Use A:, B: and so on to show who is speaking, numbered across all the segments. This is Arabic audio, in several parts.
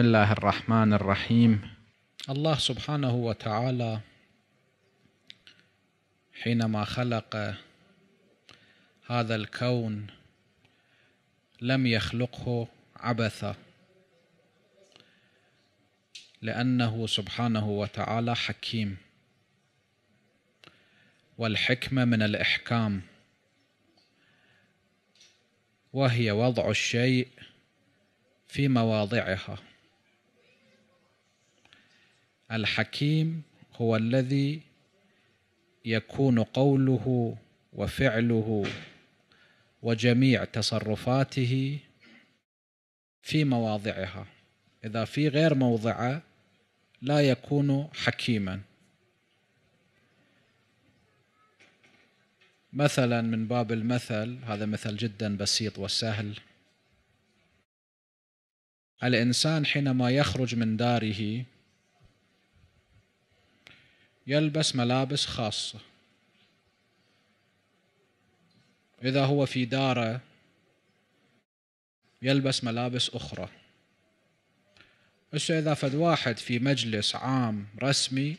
A: بسم الله الرحمن الرحيم الله سبحانه وتعالى حينما خلق هذا الكون لم يخلقه عبثا لانه سبحانه وتعالى حكيم والحكمه من الاحكام وهي وضع الشيء في مواضعها الحكيم هو الذي يكون قوله وفعله وجميع تصرفاته في مواضعها اذا في غير موضعه لا يكون حكيما مثلا من باب المثل هذا مثل جدا بسيط وسهل الانسان حينما يخرج من داره يلبس ملابس خاصة إذا هو في داره يلبس ملابس أخرى بس إذا فد واحد في مجلس عام رسمي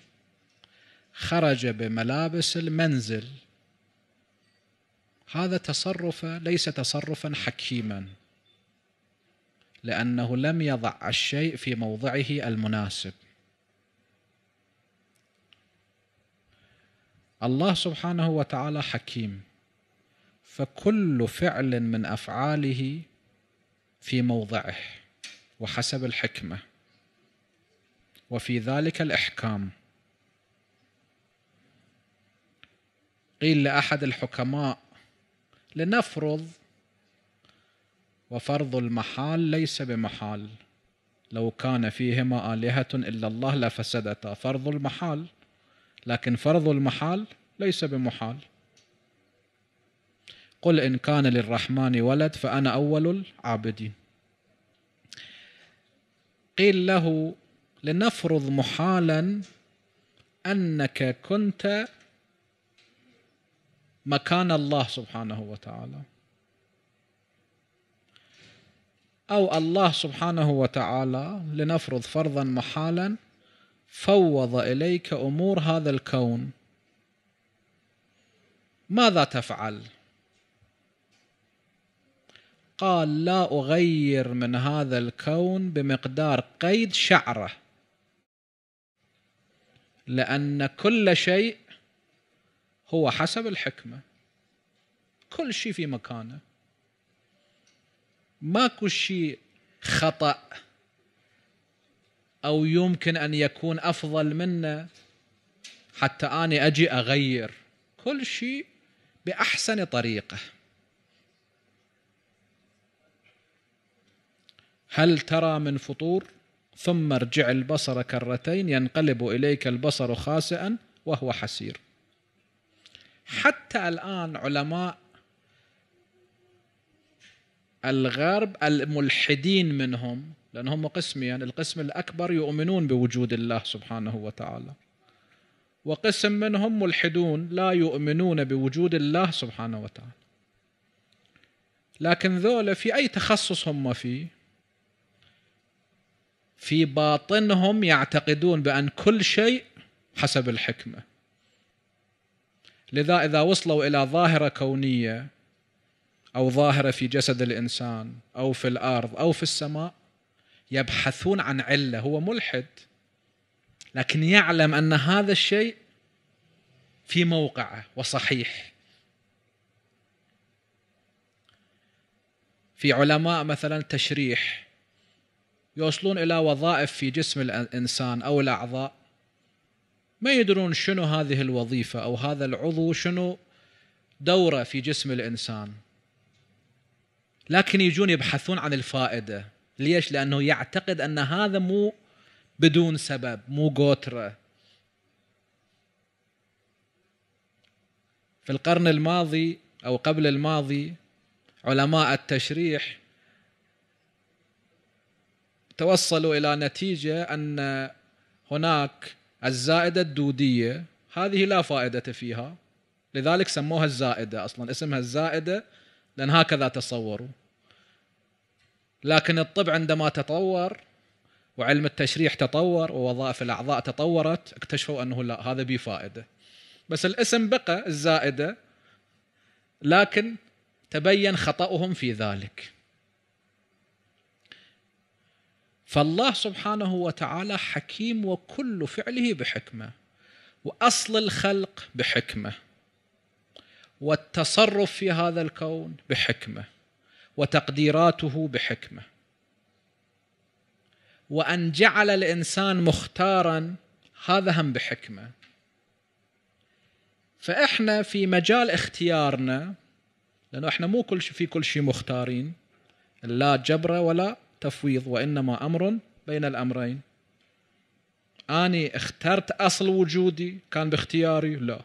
A: خرج بملابس المنزل هذا تصرف ليس تصرفا حكيما لأنه لم يضع الشيء في موضعه المناسب الله سبحانه وتعالى حكيم فكل فعل من افعاله في موضعه وحسب الحكمه وفي ذلك الاحكام قيل لاحد الحكماء لنفرض وفرض المحال ليس بمحال لو كان فيهما الهه الا الله لفسدتا فرض المحال لكن فرض المحال ليس بمحال قل إن كان للرحمن ولد فأنا أول العابدين قيل له لنفرض محالا أنك كنت مكان الله سبحانه وتعالى أو الله سبحانه وتعالى لنفرض فرضا محالا فوض اليك امور هذا الكون ماذا تفعل قال لا اغير من هذا الكون بمقدار قيد شعره لان كل شيء هو حسب الحكمه كل شيء في مكانه ماكو شيء خطأ أو يمكن أن يكون أفضل منا حتى أنا أجي أغير كل شيء بأحسن طريقة هل ترى من فطور ثم ارجع البصر كرتين ينقلب إليك البصر خاسئا وهو حسير حتى الآن علماء الغرب الملحدين منهم لأن هم قسمين يعني القسم الأكبر يؤمنون بوجود الله سبحانه وتعالى وقسم منهم ملحدون لا يؤمنون بوجود الله سبحانه وتعالى لكن ذولا في أي تخصص هم فيه في باطنهم يعتقدون بأن كل شيء حسب الحكمة لذا إذا وصلوا إلى ظاهرة كونية أو ظاهرة في جسد الإنسان أو في الأرض أو في السماء يبحثون عن عله هو ملحد لكن يعلم ان هذا الشيء في موقعه وصحيح في علماء مثلا تشريح يوصلون الى وظائف في جسم الانسان او الاعضاء ما يدرون شنو هذه الوظيفه او هذا العضو شنو دوره في جسم الانسان لكن يجون يبحثون عن الفائده ليش؟ لأنه يعتقد أن هذا مو بدون سبب مو قوتره في القرن الماضي أو قبل الماضي علماء التشريح توصلوا إلى نتيجة أن هناك الزائدة الدودية هذه لا فائدة فيها لذلك سموها الزائدة أصلا اسمها الزائدة لأن هكذا تصوروا لكن الطب عندما تطور وعلم التشريح تطور ووظائف الاعضاء تطورت اكتشفوا انه لا هذا به فائده بس الاسم بقى الزائده لكن تبين خطأهم في ذلك فالله سبحانه وتعالى حكيم وكل فعله بحكمه واصل الخلق بحكمه والتصرف في هذا الكون بحكمه وتقديراته بحكمه وان جعل الانسان مختارا هذا هم بحكمه فاحنا في مجال اختيارنا لانه احنا مو كل في كل شيء مختارين لا جبر ولا تفويض وانما امر بين الامرين اني اخترت اصل وجودي كان باختياري لا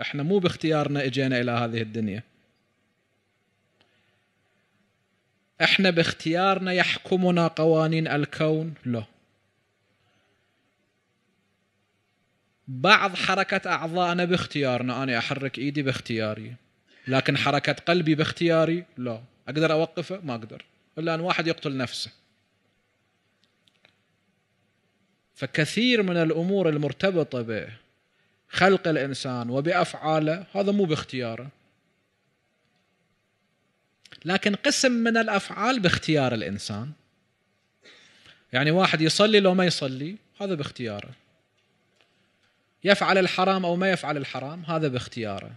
A: احنا مو باختيارنا اجينا الى هذه الدنيا احنا باختيارنا يحكمنا قوانين الكون لا بعض حركة أعضائنا باختيارنا أنا أحرك إيدي باختياري لكن حركة قلبي باختياري لا أقدر أوقفه ما أقدر إلا أن واحد يقتل نفسه فكثير من الأمور المرتبطة بخلق الإنسان وبأفعاله هذا مو باختياره لكن قسم من الافعال باختيار الانسان يعني واحد يصلي لو ما يصلي هذا باختياره يفعل الحرام او ما يفعل الحرام هذا باختياره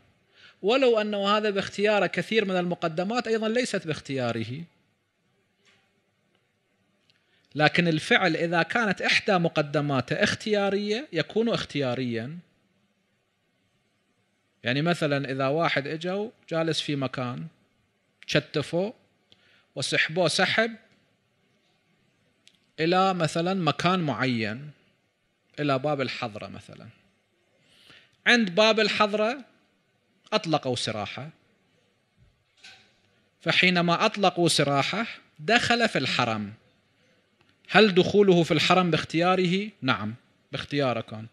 A: ولو انه هذا باختياره كثير من المقدمات ايضا ليست باختياره لكن الفعل اذا كانت احدى مقدماته اختياريه يكون اختياريا يعني مثلا اذا واحد اجى جالس في مكان شتفوا وسحبوه سحب إلى مثلا مكان معين إلى باب الحضرة مثلا عند باب الحضرة أطلقوا سراحه فحينما أطلقوا سراحه دخل في الحرم هل دخوله في الحرم باختياره؟ نعم باختياره كان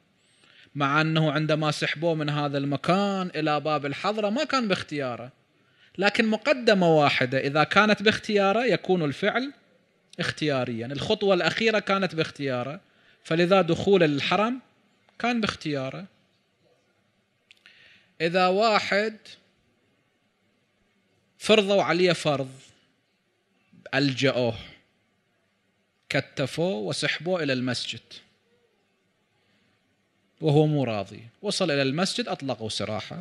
A: مع أنه عندما سحبوه من هذا المكان إلى باب الحضرة ما كان باختياره لكن مقدمة واحدة إذا كانت باختياره يكون الفعل اختياريا الخطوة الأخيرة كانت باختياره فلذا دخول الحرم كان باختياره إذا واحد فرضوا عليه فرض ألجأوه كتفوه وسحبوه إلى المسجد وهو مو راضي وصل إلى المسجد أطلقوا سراحه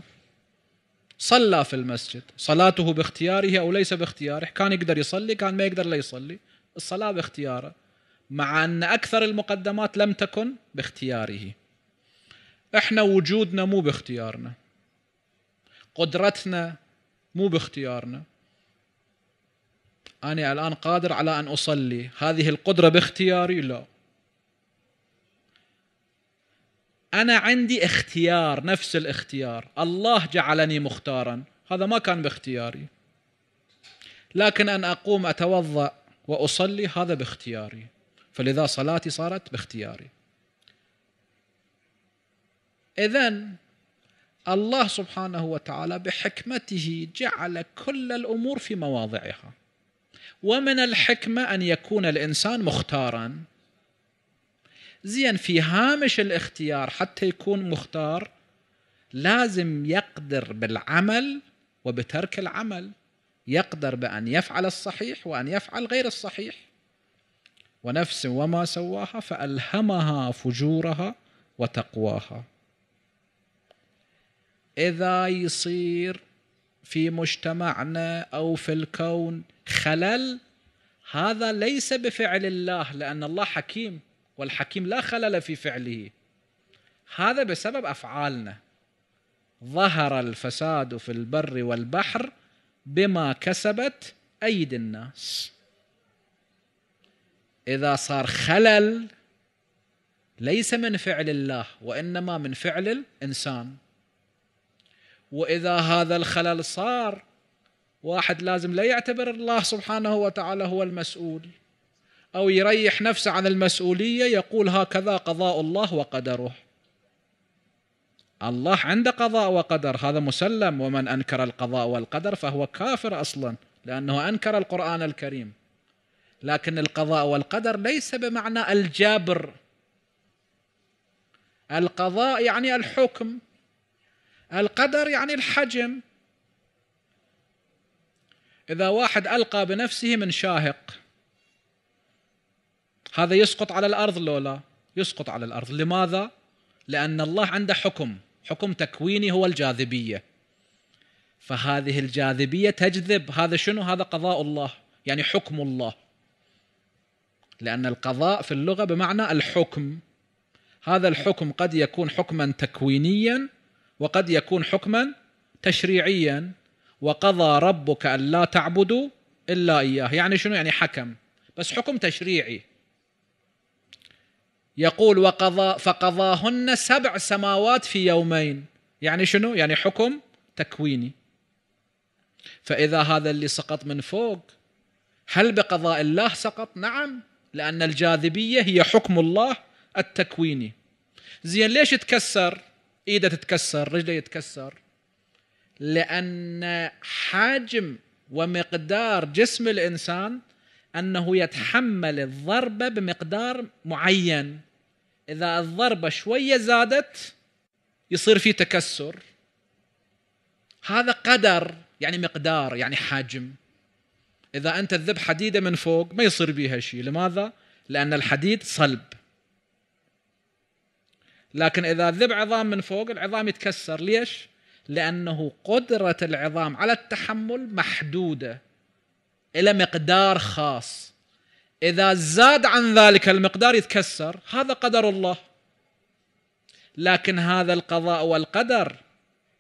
A: صلى في المسجد صلاته باختياره أو ليس باختياره كان يقدر يصلي كان ما يقدر لا يصلي الصلاة باختياره مع أن أكثر المقدمات لم تكن باختياره احنا وجودنا مو باختيارنا قدرتنا مو باختيارنا أنا الآن قادر على أن أصلي هذه القدرة باختياري لا أنا عندي اختيار نفس الاختيار الله جعلني مختارا هذا ما كان باختياري لكن أن أقوم أتوضأ وأصلي هذا باختياري فلذا صلاتي صارت باختياري إذا الله سبحانه وتعالى بحكمته جعل كل الأمور في مواضعها ومن الحكمة أن يكون الإنسان مختارا زين في هامش الاختيار حتى يكون مختار لازم يقدر بالعمل وبترك العمل يقدر بأن يفعل الصحيح وأن يفعل غير الصحيح ونفس وما سواها فألهمها فجورها وتقواها إذا يصير في مجتمعنا أو في الكون خلل هذا ليس بفعل الله لأن الله حكيم والحكيم لا خلل في فعله هذا بسبب افعالنا ظهر الفساد في البر والبحر بما كسبت ايدي الناس اذا صار خلل ليس من فعل الله وانما من فعل الانسان واذا هذا الخلل صار واحد لازم لا يعتبر الله سبحانه وتعالى هو المسؤول أو يريح نفسه عن المسؤولية يقول هكذا قضاء الله وقدره الله عنده قضاء وقدر هذا مسلم ومن أنكر القضاء والقدر فهو كافر أصلا لأنه أنكر القرآن الكريم لكن القضاء والقدر ليس بمعنى الجبر القضاء يعني الحكم القدر يعني الحجم إذا واحد ألقى بنفسه من شاهق هذا يسقط على الارض لولا يسقط على الارض لماذا لان الله عنده حكم حكم تكويني هو الجاذبيه فهذه الجاذبيه تجذب هذا شنو هذا قضاء الله يعني حكم الله لان القضاء في اللغه بمعنى الحكم هذا الحكم قد يكون حكما تكوينيا وقد يكون حكما تشريعيا وقضى ربك الا تعبدوا الا اياه يعني شنو يعني حكم بس حكم تشريعي يقول وقضى فقضاهن سبع سماوات في يومين يعني شنو يعني حكم تكويني فإذا هذا اللي سقط من فوق هل بقضاء الله سقط نعم لأن الجاذبية هي حكم الله التكويني زين ليش تكسر ايده تتكسر رجله يتكسر لأن حجم ومقدار جسم الإنسان أنه يتحمل الضربة بمقدار معين إذا الضربة شوية زادت يصير في تكسر هذا قدر يعني مقدار يعني حجم إذا أنت تذب حديدة من فوق ما يصير بها شيء لماذا؟ لأن الحديد صلب لكن إذا ذب عظام من فوق العظام يتكسر ليش؟ لأنه قدرة العظام على التحمل محدودة إلى مقدار خاص اذا زاد عن ذلك المقدار يتكسر هذا قدر الله لكن هذا القضاء والقدر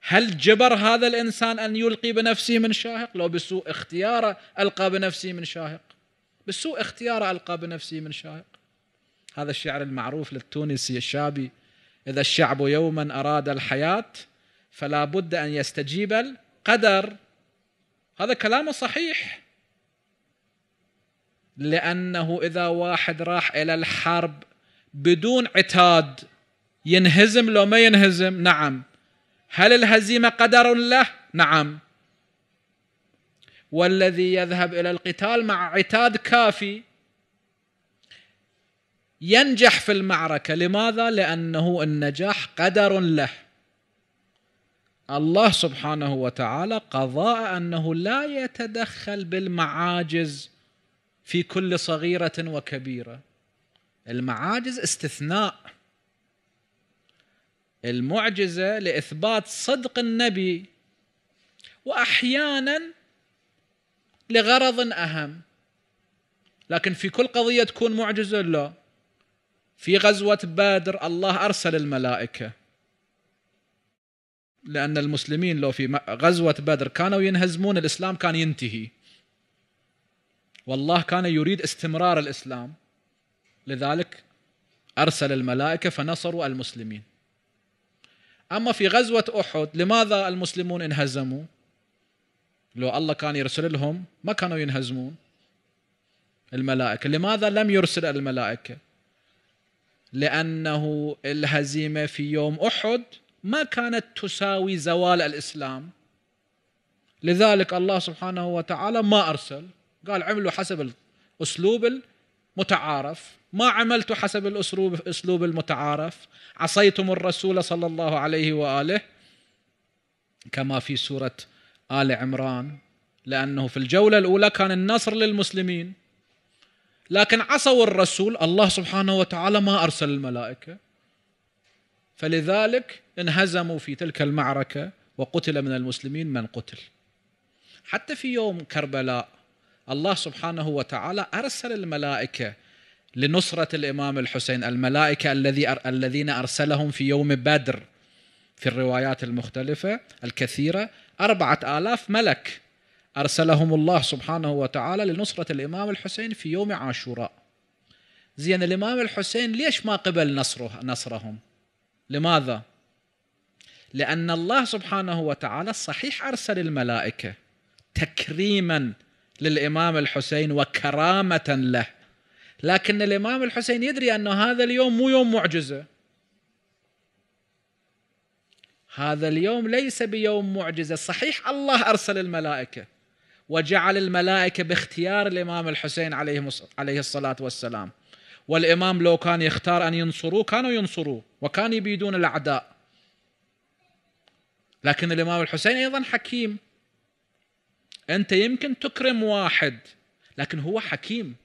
A: هل جبر هذا الانسان ان يلقي بنفسه من شاهق لو بسوء اختياره القى بنفسه من شاهق بسوء اختياره القى بنفسه من شاهق هذا الشعر المعروف للتونسي الشابي اذا الشعب يوما اراد الحياه فلا بد ان يستجيب القدر هذا كلامه صحيح لأنه إذا واحد راح إلى الحرب بدون عتاد ينهزم لو ما ينهزم نعم هل الهزيمة قدر له نعم والذي يذهب إلى القتال مع عتاد كافي ينجح في المعركة لماذا؟ لأنه النجاح قدر له الله سبحانه وتعالى قضاء أنه لا يتدخل بالمعاجز في كل صغيرة وكبيرة المعاجز استثناء المعجزة لإثبات صدق النبي وأحيانا لغرض أهم لكن في كل قضية تكون معجزة لا في غزوة بادر الله أرسل الملائكة لأن المسلمين لو في غزوة بدر كانوا ينهزمون الإسلام كان ينتهي والله كان يريد استمرار الاسلام لذلك ارسل الملائكه فنصروا المسلمين اما في غزوه احد لماذا المسلمون انهزموا لو الله كان يرسل لهم ما كانوا ينهزمون الملائكه لماذا لم يرسل الملائكه لانه الهزيمه في يوم احد ما كانت تساوي زوال الاسلام لذلك الله سبحانه وتعالى ما ارسل قال عملوا حسب الأسلوب المتعارف ما عملت حسب الأسلوب أسلوب المتعارف عصيتم الرسول صلى الله عليه وآله كما في سورة آل عمران لأنه في الجولة الأولى كان النصر للمسلمين لكن عصوا الرسول الله سبحانه وتعالى ما أرسل الملائكة فلذلك انهزموا في تلك المعركة وقتل من المسلمين من قتل حتى في يوم كربلاء الله سبحانه وتعالى أرسل الملائكة لنصرة الإمام الحسين الملائكة الذي الذين أرسلهم في يوم بدر في الروايات المختلفة الكثيرة أربعة آلاف ملك أرسلهم الله سبحانه وتعالى لنصرة الإمام الحسين في يوم عاشوراء زين الإمام الحسين ليش ما قبل نصره نصرهم لماذا لأن الله سبحانه وتعالى صحيح أرسل الملائكة تكريما للامام الحسين وكرامه له لكن الامام الحسين يدري ان هذا اليوم مو يوم معجزه هذا اليوم ليس بيوم معجزه صحيح الله ارسل الملائكه وجعل الملائكه باختيار الامام الحسين عليه عليه الصلاه والسلام والامام لو كان يختار ان ينصروه كانوا ينصروه وكانوا يبيدون الاعداء لكن الامام الحسين ايضا حكيم انت يمكن تكرم واحد لكن هو حكيم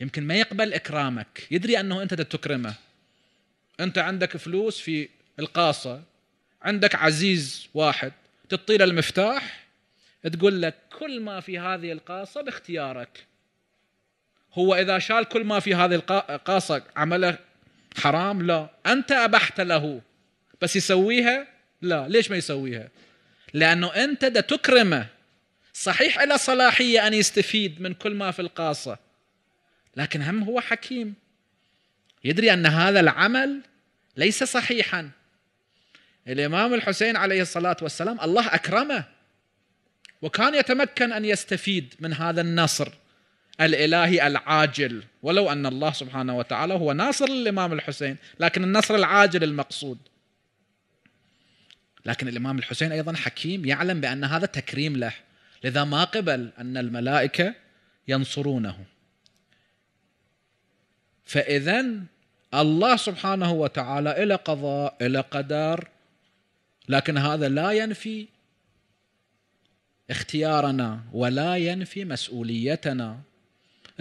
A: يمكن ما يقبل اكرامك يدري انه انت تكرمه انت عندك فلوس في القاصه عندك عزيز واحد تطيل المفتاح تقول لك كل ما في هذه القاصه باختيارك هو اذا شال كل ما في هذه القاصه عمله حرام لا انت ابحت له بس يسويها لا ليش ما يسويها لانه انت ده تكرمه صحيح له صلاحية أن يستفيد من كل ما في القاصة لكن هم هو حكيم يدري أن هذا العمل ليس صحيحا الإمام الحسين عليه الصلاة والسلام الله أكرمه وكان يتمكن أن يستفيد من هذا النصر الإلهي العاجل ولو أن الله سبحانه وتعالى هو ناصر للإمام الحسين لكن النصر العاجل المقصود لكن الإمام الحسين أيضا حكيم يعلم بأن هذا تكريم له لذا ما قبل أن الملائكة ينصرونه فإذا الله سبحانه وتعالى إلى قضاء إلى قدر لكن هذا لا ينفي اختيارنا ولا ينفي مسؤوليتنا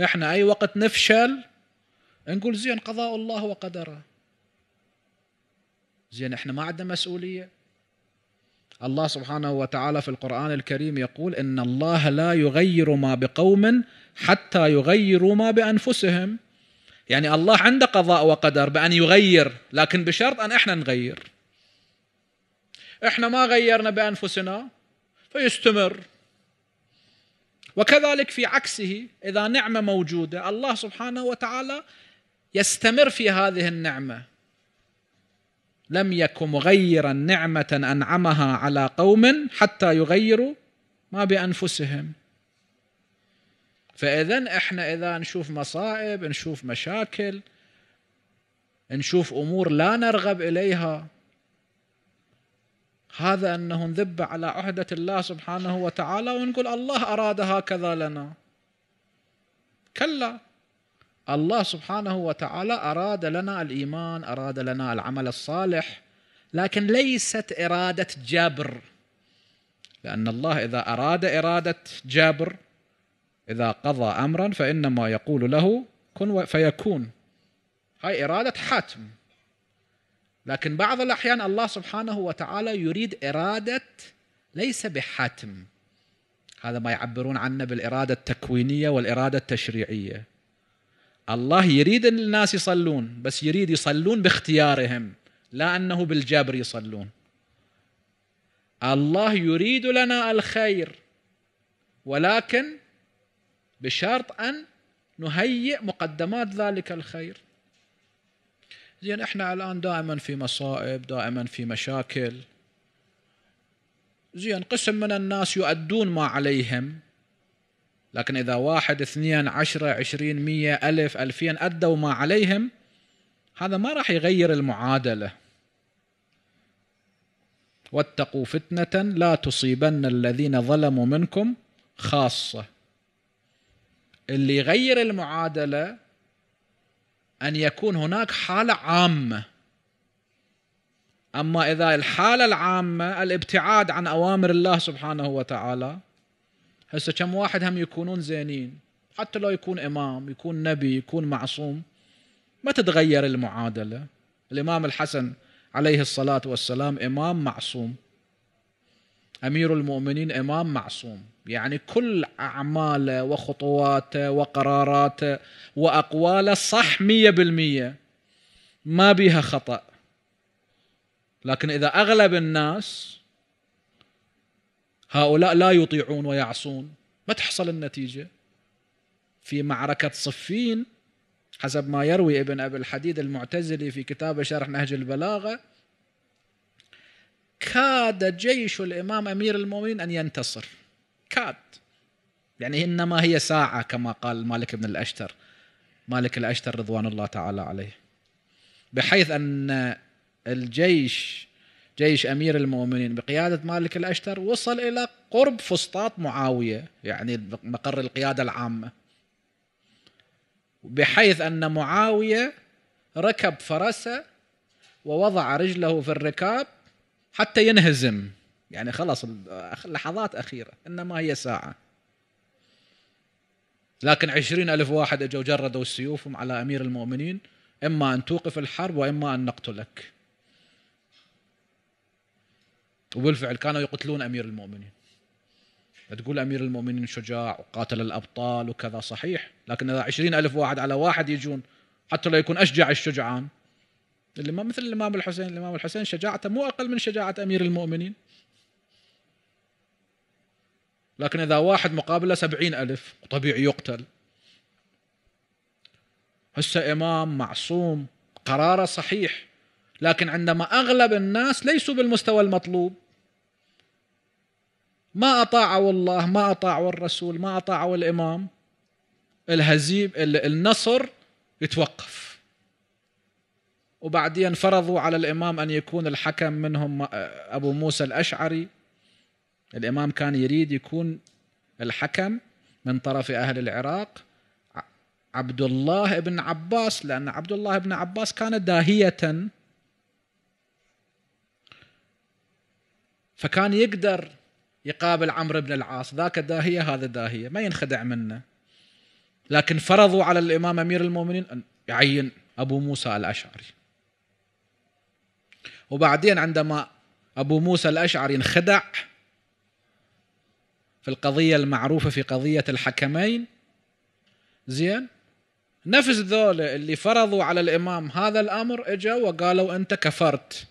A: احنا اي وقت نفشل نقول زين قضاء الله وقدره زين احنا ما عندنا مسؤوليه الله سبحانه وتعالى في القرآن الكريم يقول إن الله لا يغير ما بقوم حتى يغيروا ما بأنفسهم يعني الله عنده قضاء وقدر بأن يغير لكن بشرط أن إحنا نغير إحنا ما غيرنا بأنفسنا فيستمر وكذلك في عكسه إذا نعمة موجودة الله سبحانه وتعالى يستمر في هذه النعمة لم يك مغيرا نعمة أنعمها على قوم حتى يغيروا ما بأنفسهم فإذا إحنا إذا نشوف مصائب نشوف مشاكل نشوف أمور لا نرغب إليها هذا أنه نذب على عهدة الله سبحانه وتعالى ونقول الله أراد هكذا لنا كلا الله سبحانه وتعالى أراد لنا الإيمان أراد لنا العمل الصالح لكن ليست إرادة جبر لأن الله إذا أراد إرادة جبر إذا قضى أمرا فإنما يقول له كن فيكون هاي إرادة حتم لكن بعض الأحيان الله سبحانه وتعالى يريد إرادة ليس بحتم هذا ما يعبرون عنه بالإرادة التكوينية والإرادة التشريعية الله يريد ان الناس يصلون بس يريد يصلون باختيارهم لا انه بالجبر يصلون الله يريد لنا الخير ولكن بشرط ان نهيئ مقدمات ذلك الخير زين احنا الان دائما في مصائب دائما في مشاكل زين قسم من الناس يؤدون ما عليهم لكن إذا واحد اثنين عشرة عشرين مية ألف ألفين أدوا ما عليهم هذا ما راح يغير المعادلة واتقوا فتنة لا تصيبن الذين ظلموا منكم خاصة اللي يغير المعادلة أن يكون هناك حالة عامة أما إذا الحالة العامة الابتعاد عن أوامر الله سبحانه وتعالى هسه كم واحد هم يكونون زينين حتى لو يكون إمام يكون نبي يكون معصوم ما تتغير المعادلة الإمام الحسن عليه الصلاة والسلام إمام معصوم أمير المؤمنين إمام معصوم يعني كل أعماله وخطواته وقراراته وأقواله صح 100% ما بيها خطأ لكن إذا أغلب الناس هؤلاء لا يطيعون ويعصون ما تحصل النتيجة في معركة صفين حسب ما يروي ابن أبي الحديد المعتزلي في كتابه شرح نهج البلاغة كاد جيش الإمام أمير المؤمنين أن ينتصر كاد يعني إنما هي ساعة كما قال مالك بن الأشتر مالك الأشتر رضوان الله تعالى عليه بحيث أن الجيش جيش امير المؤمنين بقياده مالك الاشتر وصل الى قرب فسطاط معاويه يعني مقر القياده العامه بحيث ان معاويه ركب فرسه ووضع رجله في الركاب حتى ينهزم يعني خلاص لحظات أخيرة إنما هي ساعة لكن عشرين ألف واحد أجوا جردوا سيوفهم على أمير المؤمنين إما أن توقف الحرب وإما أن نقتلك وبالفعل كانوا يقتلون امير المؤمنين تقول امير المؤمنين شجاع وقاتل الابطال وكذا صحيح لكن اذا عشرين الف واحد على واحد يجون حتى لو يكون اشجع الشجعان اللي ما مثل الامام الحسين الامام الحسين شجاعته مو اقل من شجاعه امير المؤمنين لكن إذا واحد مقابله سبعين ألف طبيعي يقتل هسه إمام معصوم قراره صحيح لكن عندما أغلب الناس ليسوا بالمستوى المطلوب ما أطاعوا الله ما أطاعوا الرسول ما أطاعوا الإمام الهزيم النصر يتوقف وبعدين فرضوا على الإمام أن يكون الحكم منهم آه، أبو موسى الأشعري الإمام كان يريد يكون الحكم من طرف أهل العراق عبد الله بن عباس لأن عبد الله بن عباس كان داهية فكان يقدر يقابل عمرو بن العاص ذاك داهية هذا داهية ما ينخدع منه لكن فرضوا على الإمام أمير المؤمنين أن يعين أبو موسى الأشعري وبعدين عندما أبو موسى الأشعري انخدع في القضية المعروفة في قضية الحكمين زين نفس ذولا اللي فرضوا على الإمام هذا الأمر إجوا وقالوا أنت كفرت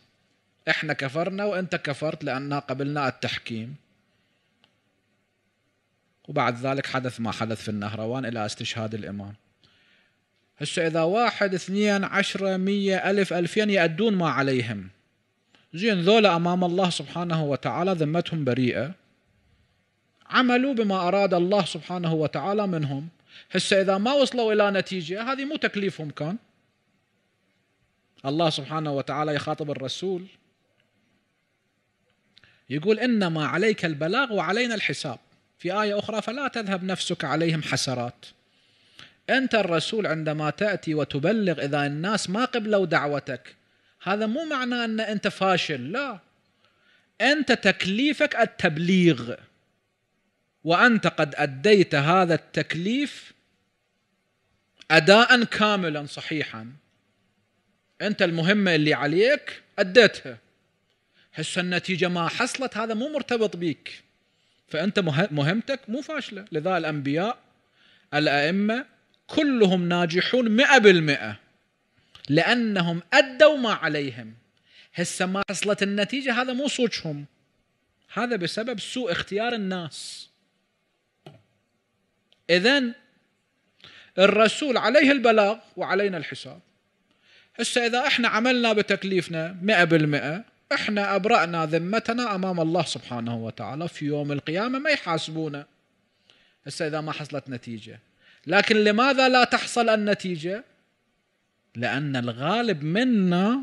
A: إحنا كفرنا وأنت كفرت لأننا قبلنا التحكيم وبعد ذلك حدث ما حدث في النهروان إلى استشهاد الإمام هسه إذا واحد اثنين عشرة مية ألف ألفين يأدون ما عليهم زين ذولا أمام الله سبحانه وتعالى ذمتهم بريئة عملوا بما أراد الله سبحانه وتعالى منهم هسه إذا ما وصلوا إلى نتيجة هذه مو تكليفهم كان الله سبحانه وتعالى يخاطب الرسول يقول إنما عليك البلاغ وعلينا الحساب في آية أخرى فلا تذهب نفسك عليهم حسرات أنت الرسول عندما تأتي وتبلغ إذا الناس ما قبلوا دعوتك هذا مو معنى أن أنت فاشل لا أنت تكليفك التبليغ وأنت قد أديت هذا التكليف أداء كاملا صحيحا أنت المهمة اللي عليك أديتها هسه النتيجة ما حصلت هذا مو مرتبط بيك فأنت مهمتك مو فاشلة لذا الأنبياء الأئمة كلهم ناجحون مئة بالمئة لأنهم أدوا ما عليهم هسه ما حصلت النتيجة هذا مو صوتهم هذا بسبب سوء اختيار الناس إذا الرسول عليه البلاغ وعلينا الحساب هسه إذا إحنا عملنا بتكليفنا مئة بالمئة احنا أبرأنا ذمتنا أمام الله سبحانه وتعالى في يوم القيامة ما يحاسبونا هسه إذا ما حصلت نتيجة لكن لماذا لا تحصل النتيجة لأن الغالب منا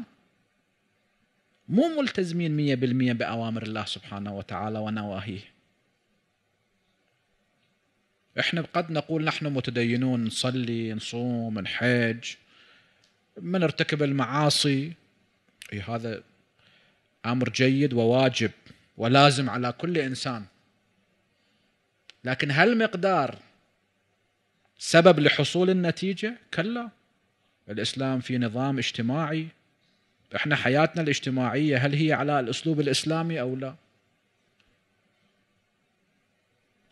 A: مو ملتزمين 100% بأوامر الله سبحانه وتعالى ونواهيه احنا قد نقول نحن متدينون نصلي نصوم نحج ما نرتكب المعاصي إيه، هذا امر جيد وواجب ولازم على كل انسان لكن هل مقدار سبب لحصول النتيجه كلا الاسلام في نظام اجتماعي احنا حياتنا الاجتماعيه هل هي على الاسلوب الاسلامي او لا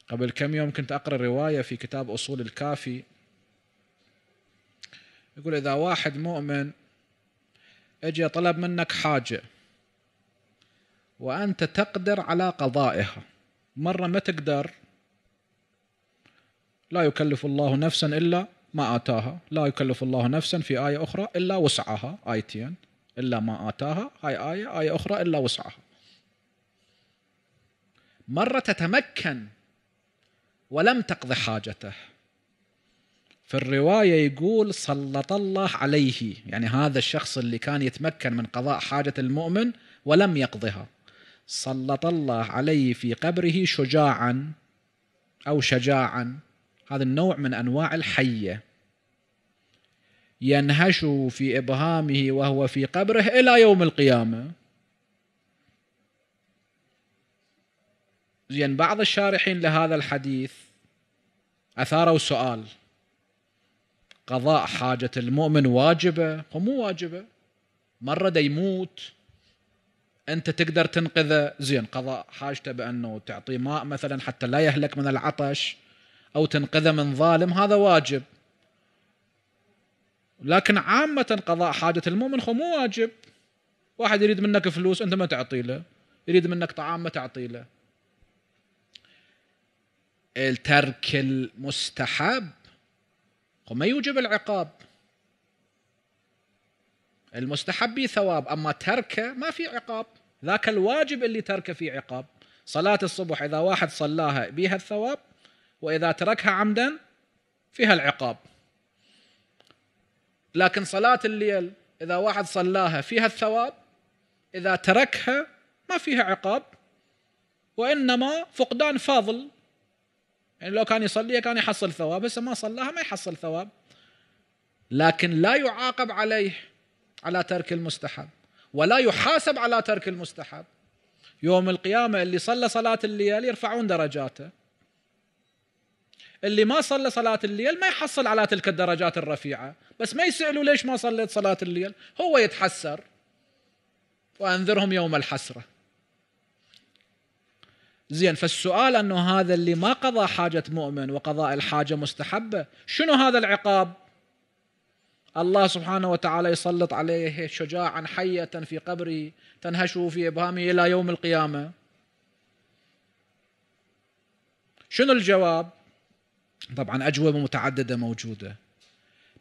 A: قبل كم يوم كنت اقرا روايه في كتاب اصول الكافي يقول اذا واحد مؤمن اجي طلب منك حاجه وأنت تقدر على قضائها مرة ما تقدر لا يكلف الله نفسا إلا ما آتاها لا يكلف الله نفسا في آية أخرى إلا وسعها آيتين إلا ما آتاها هاي آية آية أخرى إلا وسعها مرة تتمكن ولم تقض حاجته في الرواية يقول سلط الله عليه يعني هذا الشخص اللي كان يتمكن من قضاء حاجة المؤمن ولم يقضها سلط الله عليه في قبره شجاعا أو شجاعا هذا النوع من أنواع الحية ينهش في إبهامه وهو في قبره إلى يوم القيامة زين بعض الشارحين لهذا الحديث أثاروا سؤال قضاء حاجة المؤمن واجبة ومو واجبة مرة يموت انت تقدر تنقذه زين قضاء حاجته بانه تعطيه ماء مثلا حتى لا يهلك من العطش او تنقذه من ظالم هذا واجب لكن عامة قضاء حاجة المؤمن هو مو واجب واحد يريد منك فلوس انت ما تعطي له يريد منك طعام ما تعطي له الترك المستحب وما يوجب العقاب المستحب ثواب اما تركه ما في عقاب ذاك الواجب اللي تركه في عقاب صلاة الصبح إذا واحد صلاها بها الثواب وإذا تركها عمدا فيها العقاب لكن صلاة الليل إذا واحد صلاها فيها الثواب إذا تركها ما فيها عقاب وإنما فقدان فاضل يعني لو كان يصليها كان يحصل ثواب بس ما صلاها ما يحصل ثواب لكن لا يعاقب عليه على ترك المستحب ولا يحاسب على ترك المستحب يوم القيامة اللي صلى صلاة الليل يرفعون درجاته اللي ما صلى صلاة الليل ما يحصل على تلك الدرجات الرفيعة بس ما يسألوا ليش ما صليت صلاة الليل هو يتحسر وأنذرهم يوم الحسرة زين فالسؤال أنه هذا اللي ما قضى حاجة مؤمن وقضاء الحاجة مستحبة شنو هذا العقاب الله سبحانه وتعالى يسلط عليه شجاعا حية في قبره تنهشه في إبهامه إلى يوم القيامة شنو الجواب طبعا أجوبة متعددة موجودة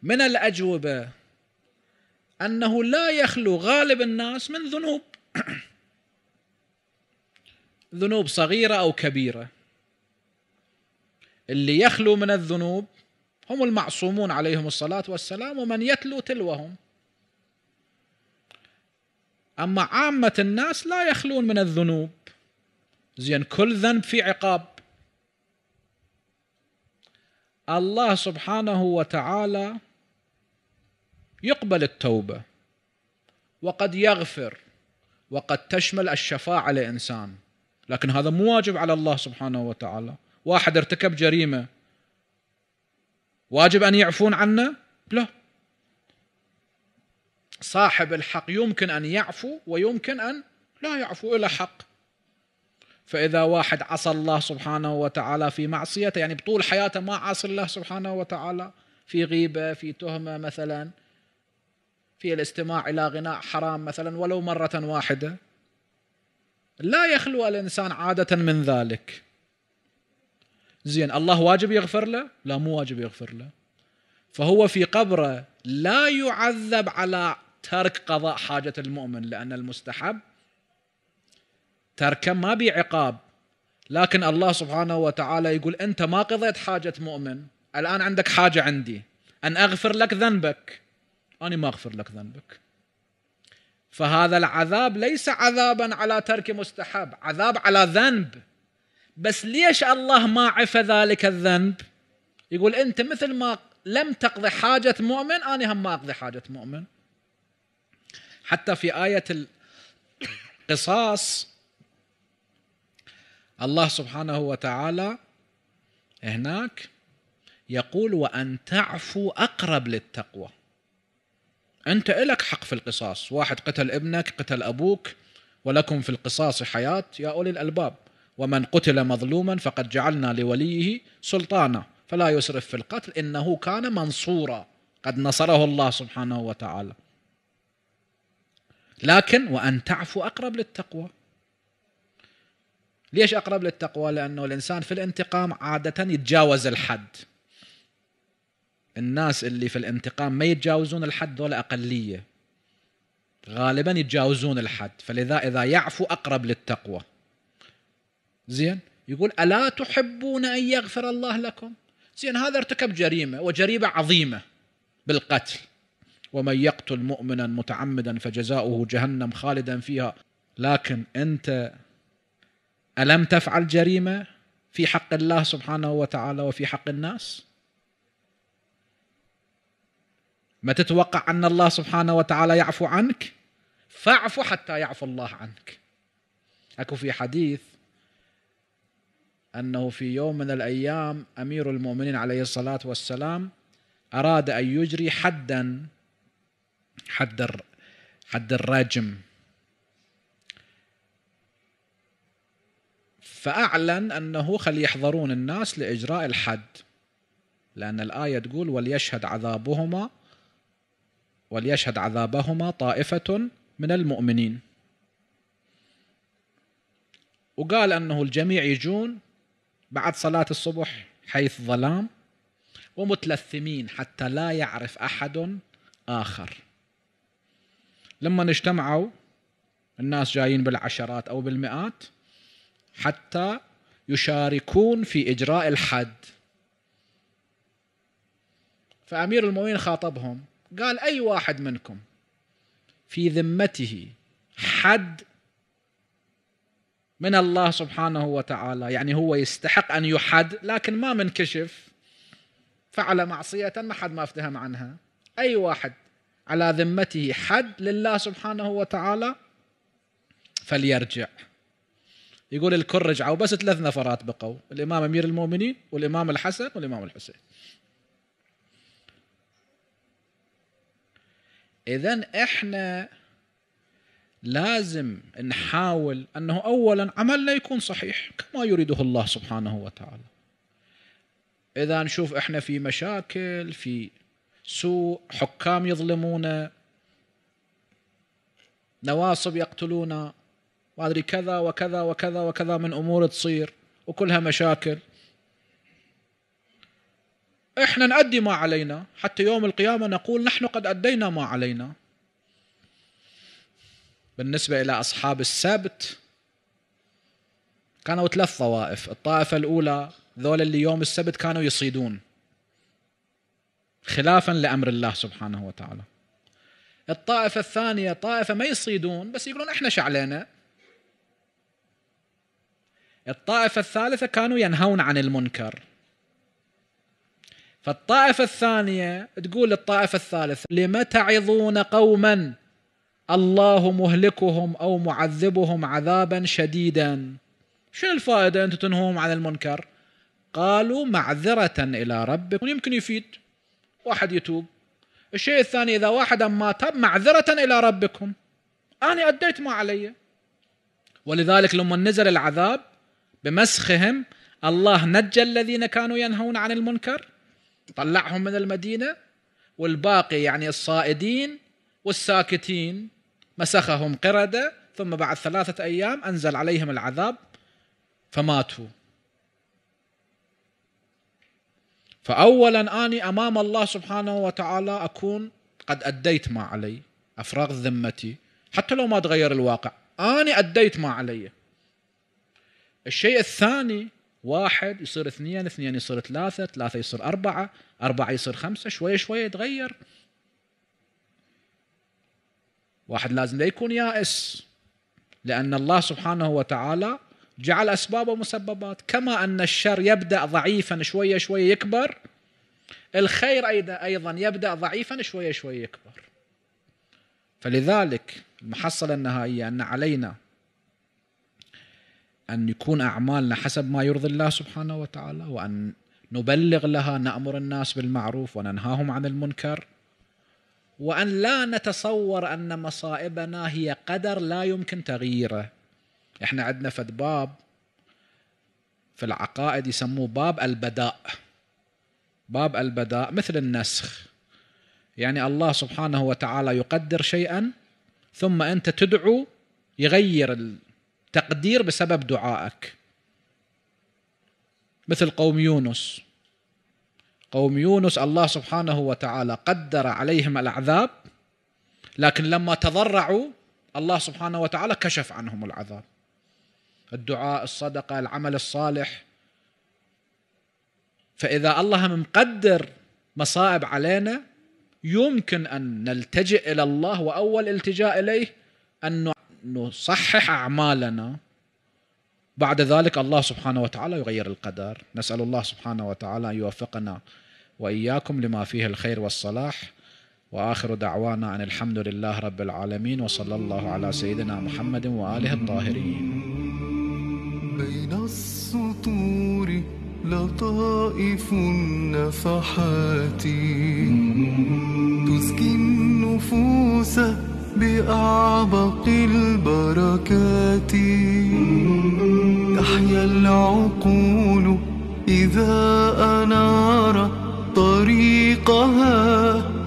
A: من الأجوبة أنه لا يخلو غالب الناس من ذنوب ذنوب صغيرة أو كبيرة اللي يخلو من الذنوب هم المعصومون عليهم الصلاة والسلام ومن يتلو تلوهم أما عامة الناس لا يخلون من الذنوب زين كل ذنب في عقاب الله سبحانه وتعالى يقبل التوبة وقد يغفر وقد تشمل الشفاعة لإنسان لكن هذا مو واجب على الله سبحانه وتعالى واحد ارتكب جريمة واجب أن يعفون عنا؟ لا صاحب الحق يمكن أن يعفو ويمكن أن لا يعفو إلى حق فإذا واحد عصى الله سبحانه وتعالى في معصيته يعني بطول حياته ما عاصى الله سبحانه وتعالى في غيبة في تهمة مثلا في الاستماع إلى غناء حرام مثلا ولو مرة واحدة لا يخلو الإنسان عادة من ذلك زين الله واجب يغفر له؟ لا مو واجب يغفر له فهو في قبره لا يعذب على ترك قضاء حاجة المؤمن لأن المستحب تركه ما بعقاب لكن الله سبحانه وتعالى يقول أنت ما قضيت حاجة مؤمن الآن عندك حاجة عندي أن أغفر لك ذنبك أنا ما أغفر لك ذنبك فهذا العذاب ليس عذابا على ترك مستحب عذاب على ذنب بس ليش الله ما عفى ذلك الذنب يقول أنت مثل ما لم تقضي حاجة مؤمن أنا هم ما أقضي حاجة مؤمن حتى في آية القصاص الله سبحانه وتعالى هناك يقول وأن تعفوا أقرب للتقوى أنت إلك حق في القصاص واحد قتل ابنك قتل أبوك ولكم في القصاص حياة يا أولي الألباب ومن قتل مظلوما فقد جعلنا لوليه سلطانا فلا يسرف في القتل انه كان منصورا قد نصره الله سبحانه وتعالى لكن وان تعفو اقرب للتقوى ليش اقرب للتقوى لانه الانسان في الانتقام عاده يتجاوز الحد الناس اللي في الانتقام ما يتجاوزون الحد ولا اقليه غالبا يتجاوزون الحد فلذا اذا يعفو اقرب للتقوى زين يقول ألا تحبون أن يغفر الله لكم زين هذا ارتكب جريمة وجريمة عظيمة بالقتل ومن يقتل مؤمنا متعمدا فجزاؤه جهنم خالدا فيها لكن أنت ألم تفعل جريمة في حق الله سبحانه وتعالى وفي حق الناس ما تتوقع أن الله سبحانه وتعالى يعفو عنك فاعفو حتى يعفو الله عنك أكو في حديث أنه في يوم من الأيام أمير المؤمنين عليه الصلاة والسلام أراد أن يجري حدا حد حد الرجم فأعلن أنه خلي يحضرون الناس لإجراء الحد لأن الآية تقول وليشهد عذابهما وليشهد عذابهما طائفة من المؤمنين وقال أنه الجميع يجون بعد صلاة الصبح حيث ظلام ومتلثمين حتى لا يعرف أحد آخر لما اجتمعوا الناس جايين بالعشرات أو بالمئات حتى يشاركون في إجراء الحد فأمير المؤمنين خاطبهم قال أي واحد منكم في ذمته حد من الله سبحانه وتعالى يعني هو يستحق أن يحد لكن ما منكشف فعل معصية ما حد ما افتهم عنها أي واحد على ذمته حد لله سبحانه وتعالى فليرجع يقول الكل رجعوا بس ثلاث نفرات بقوا الإمام أمير المؤمنين والإمام الحسن والإمام الحسين إذا إحنا لازم نحاول أنه أولا عملنا يكون صحيح كما يريده الله سبحانه وتعالى إذا نشوف إحنا في مشاكل في سوء حكام يظلمونا نواصب يقتلونا ما أدري كذا وكذا وكذا وكذا من أمور تصير وكلها مشاكل احنا نؤدي ما علينا حتى يوم القيامه نقول نحن قد ادينا ما علينا بالنسبة إلى أصحاب السبت كانوا ثلاث طوائف الطائفة الأولى ذول اللي يوم السبت كانوا يصيدون خلافا لأمر الله سبحانه وتعالى الطائفة الثانية طائفة ما يصيدون بس يقولون احنا شعلينا الطائفة الثالثة كانوا ينهون عن المنكر فالطائفة الثانية تقول للطائفة الثالثة لم تعظون قوما الله مهلكهم أو معذبهم عذابا شديدا شنو الفائدة انت تنهوهم عن المنكر قالوا معذرة إلى ربكم يمكن يفيد واحد يتوب الشيء الثاني إذا واحد ما تاب معذرة إلى ربكم أنا أديت ما علي ولذلك لما نزل العذاب بمسخهم الله نجى الذين كانوا ينهون عن المنكر طلعهم من المدينة والباقي يعني الصائدين والساكتين مسخهم قردة ثم بعد ثلاثة أيام أنزل عليهم العذاب فماتوا فأولا أني أمام الله سبحانه وتعالى أكون قد أديت ما علي أفراغ ذمتي حتى لو ما تغير الواقع أنا أديت ما علي الشيء الثاني واحد يصير اثنين اثنين يصير ثلاثة ثلاثة يصير أربعة أربعة يصير خمسة شوية شوية يتغير واحد لازم لا يكون يائس لأن الله سبحانه وتعالى جعل أسباب ومسببات كما أن الشر يبدأ ضعيفا شوية شوية يكبر الخير أيضا أيضا يبدأ ضعيفا شوية شوية يكبر فلذلك المحصلة النهائية أن علينا أن يكون أعمالنا حسب ما يرضي الله سبحانه وتعالى وأن نبلغ لها نأمر الناس بالمعروف وننهاهم عن المنكر وأن لا نتصور أن مصائبنا هي قدر لا يمكن تغييره احنا عندنا فد باب في العقائد يسموه باب البداء باب البداء مثل النسخ يعني الله سبحانه وتعالى يقدر شيئا ثم انت تدعو يغير التقدير بسبب دعائك مثل قوم يونس قوم يونس الله سبحانه وتعالى قدر عليهم العذاب لكن لما تضرعوا الله سبحانه وتعالى كشف عنهم العذاب الدعاء الصدقه العمل الصالح فاذا الله مقدر مصائب علينا يمكن ان نلتجئ الى الله واول التجاء اليه ان نصحح اعمالنا بعد ذلك الله سبحانه وتعالى يغير القدر نسأل الله سبحانه وتعالى أن يوفقنا وإياكم لما فيه الخير والصلاح وآخر دعوانا أن الحمد لله رب العالمين وصلى الله على سيدنا محمد وآله الطاهرين
B: بين السطور لطائف النفحات تزكي النفوس بأعبق البركات وهي العقول إذا أنار طريقها